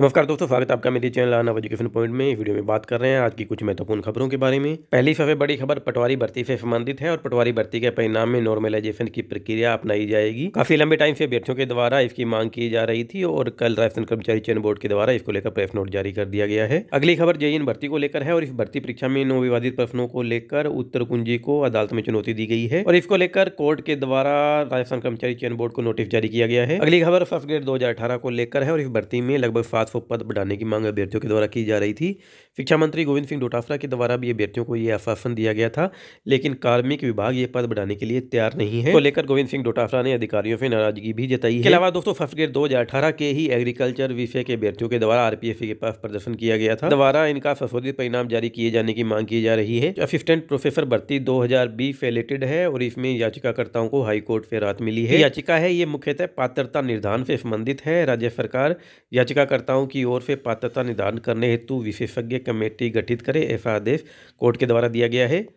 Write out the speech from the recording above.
नमस्कार दोस्तों स्वागत है आपका मेरे चैनल आना एजुकेशन पॉइंट में वीडियो में बात कर रहे हैं आज की कुछ महत्वपूर्ण खबरों के बारे में पहली सबसे बड़ी खबर पटवारी भर्ती से संबंधित है और पटवारी भर्ती के परिणाम में नॉर्मलाइजेशन की प्रक्रिया अपनाई जाएगी काफी लंबे टाइम से अभ्यर्थियों के द्वारा इसकी मांग की जा रही थी और कल राजस्थान कर्मचारी चयन बोर्ड के द्वारा इसको लेकर प्रेस नोट जारी कर दिया गया है अगली खबर जेईन भर्ती को लेकर है और इस भर्ती परीक्षा में नौ विवादित प्रश्नों को लेकर उत्तर कुंजी को अदालत में चुनौती दी गई है और इसको लेकर कोर्ट के द्वारा राजस्थान कर्मचारी चयन बोर्ड को नोटिस जारी किया गया है अगली खबर फर्स्ट ग्रेड दो को लेकर है और इस भर्ती में लगभग सात सौ पद बढ़ाने की मांग अभ्यर्थियों के द्वारा की जा रही थी शिक्षा मंत्री गोविंद सिंह डोटाफरा के द्वारा भी अभ्यर्थियों को यह आश्वासन दिया गया था लेकिन कार्मिक विभाग ये पद बढ़ाने के लिए तैयार नहीं है तो लेकर गोविंद सिंह डोटाफरा ने अधिकारियों से नाराजगी भी जताई के अलावा दोस्तों फर्स्ट ग्रेड दो के ही एग्रीकल्चर विषय के अभ्यर्थियों के द्वारा आरपीएफ के पास प्रदर्शन किया गया था द्वारा इनका संशोधित परिणाम जारी किए जाने की मांग की जा रही है असिस्टेंट प्रोफेसर भर्ती दो हजार है और इसमें याचिकाकर्ताओं को हाईकोर्ट से राहत मिली है याचिका है ये मुख्यतः पात्रता निर्धारण से संबंधित है राज्य सरकार याचिकाकर्ताओं समस्याओं की ओर से पात्रता निदान करने हेतु विशेषज्ञ कमेटी गठित करे ऐसा आदेश कोर्ट के द्वारा दिया गया है